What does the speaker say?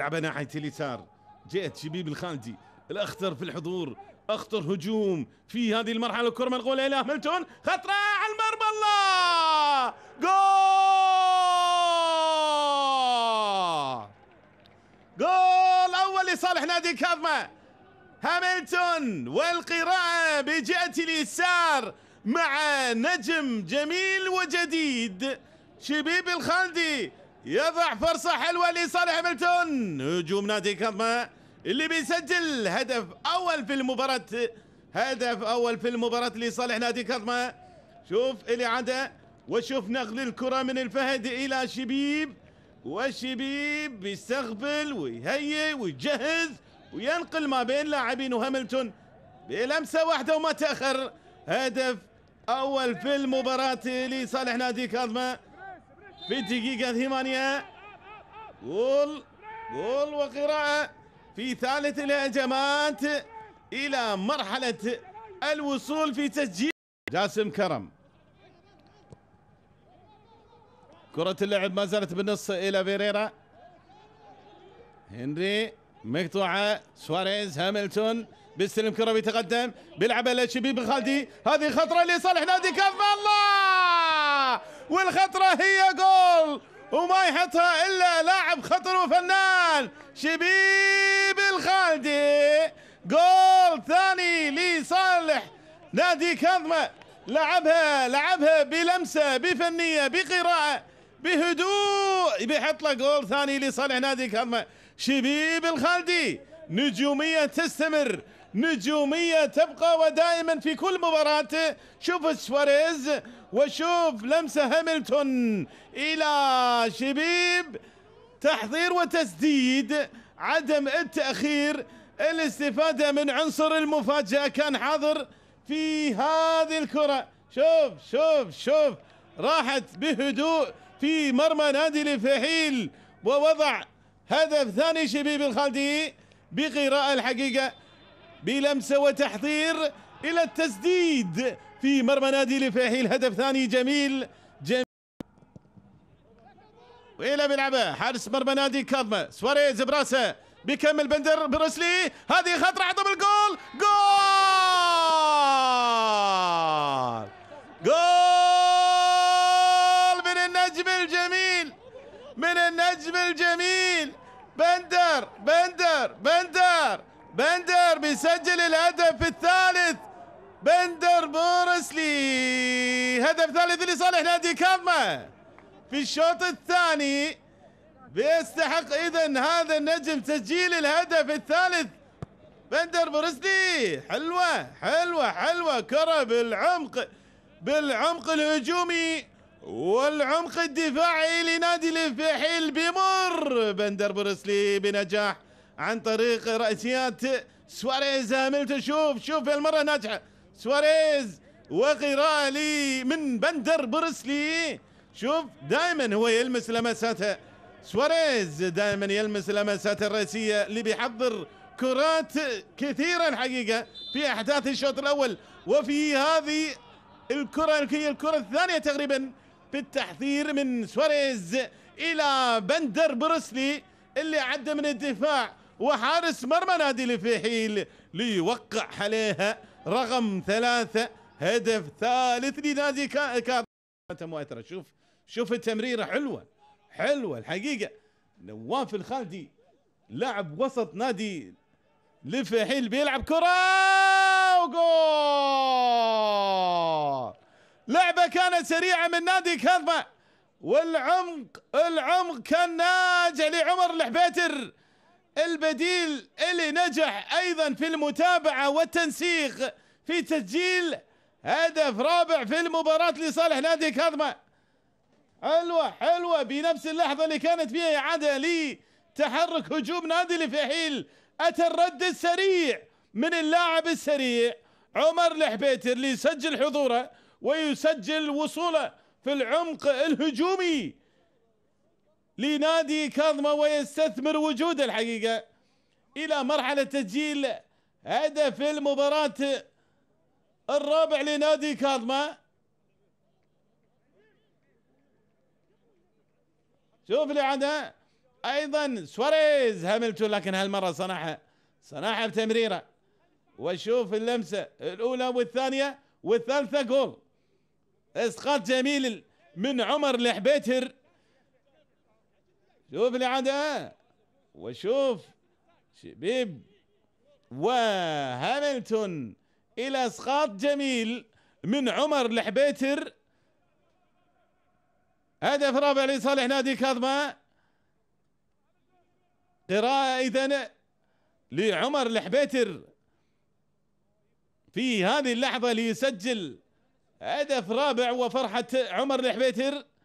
لعب ناحيه اليسار جاءت شبيب الخالدي الاخطر في الحضور اخطر هجوم في هذه المرحله الكره منقوله الى ملتون خطره على المرمى الله جول جول اول لصالح نادي كاظمه هاملتون والقراءه بجهه اليسار مع نجم جميل وجديد شبيب الخالدي يضع فرصة حلوة لصالح هاملتون هجوم نادي كاظمة اللي بيسجل هدف أول في المباراة هدف أول في المباراة لصالح نادي كاظمة شوف اللي عدا وشوف نقل الكرة من الفهد إلى شبيب وشبيب بيستقبل ويهيئ ويجهز وينقل ما بين لاعبين وهاملتون بلمسة واحدة وما تأخر هدف أول في المباراة لصالح نادي كاظمة في الدقيقة ثمانية جول جول وقراءة في ثالث الهجمات إلى مرحلة الوصول في تسجيل جاسم كرم كرة اللعب ما زالت بالنص إلى فيريرا هنري مقطوعة سواريز هاملتون بيستلم كرة بيتقدم بيلعب شبيب خالدي هذه خطرة لصالح نادي كف الله والخطرة هي جول وما يحطها الا لاعب خطر وفنان شبيب الخالدي جول ثاني لصالح نادي كاظمة لعبها لعبها بلمسة بفنية بقراءة بهدوء بيحط له جول ثاني لصالح نادي كاظمة شبيب الخالدي نجومية تستمر نجومية تبقى ودائما في كل مباراة شوف سواريز وشوف لمسة هاملتون إلى شبيب تحضير وتسديد عدم التأخير الاستفادة من عنصر المفاجأة كان حاضر في هذه الكرة شوف شوف شوف راحت بهدوء في مرمى نادي الفحيل ووضع هدف ثاني شبيب الخالدي بقراءة الحقيقة بلمسة وتحضير إلى التسديد في مرمى نادي الفاحيل هدف ثاني جميل جميل وإلى بيلعبها حارس مرمى نادي كاظمة سواريز براسه بيكمل بندر برسلي هذه خطرة عظم الجول جول جول من النجم الجميل من النجم الجميل بندر بندر بندر بندر بيسجل الهدف الثالث بندر بورسلي هدف ثالث لصالح نادي كاظمة في الشوط الثاني بيستحق اذا هذا النجم تسجيل الهدف الثالث بندر بورسلي حلوة حلوة حلوة كرة بالعمق بالعمق الهجومي والعمق الدفاعي لنادي الفحيل بمر بندر بورسلي بنجاح عن طريق رأسيات سواريز هاملتون شوف شوف هالمرة ناجحة سواريز وقراءة لي من بندر برسلي شوف دائما هو يلمس لمساته سواريز دائما يلمس لمساته الرئيسية اللي بيحضر كرات كثيرا حقيقة في أحداث الشوط الأول وفي هذه الكرة هي الكرة الثانية تقريبا في التحذير من سواريز إلى بندر برسلي اللي عدى من الدفاع وحارس مرمى نادي الفيحيل ليوقع عليها رقم ثلاثة هدف ثالث لنادي كاظم شوف شوف التمريرة حلوة حلوة الحقيقة نواف الخالدي لاعب وسط نادي الفيحيل بيلعب كرة وجول لعبة كانت سريعة من نادي كاظمة والعمق العمق كان ناجح لعمر الحبيتر البديل اللي نجح ايضا في المتابعه والتنسيق في تسجيل هدف رابع في المباراه لصالح نادي كاظمه حلوه حلوه بنفس اللحظه اللي كانت فيها اعاده لتحرك هجوم نادي الفحيل اتى الرد السريع من اللاعب السريع عمر الحبيتر ليسجل حضوره ويسجل وصوله في العمق الهجومي لنادي كاظمة ويستثمر وجوده الحقيقة إلى مرحلة تسجيل هدف المباراة الرابع لنادي كاظمة شوف لي عدا ايضا سواريز هاملتون لكن هالمره صنعها صنعها بتمريره وشوف اللمسه الاولى والثانيه والثالثه جول اسقاط جميل من عمر لحبيتر شوف العداء وشوف شبيب وهاملتون إلى إسقاط جميل من عمر الحبيتر هدف رابع لصالح نادي كاظمة قراءة اذا لعمر الحبيتر في هذه اللحظة ليسجل هدف رابع وفرحة عمر الحبيتر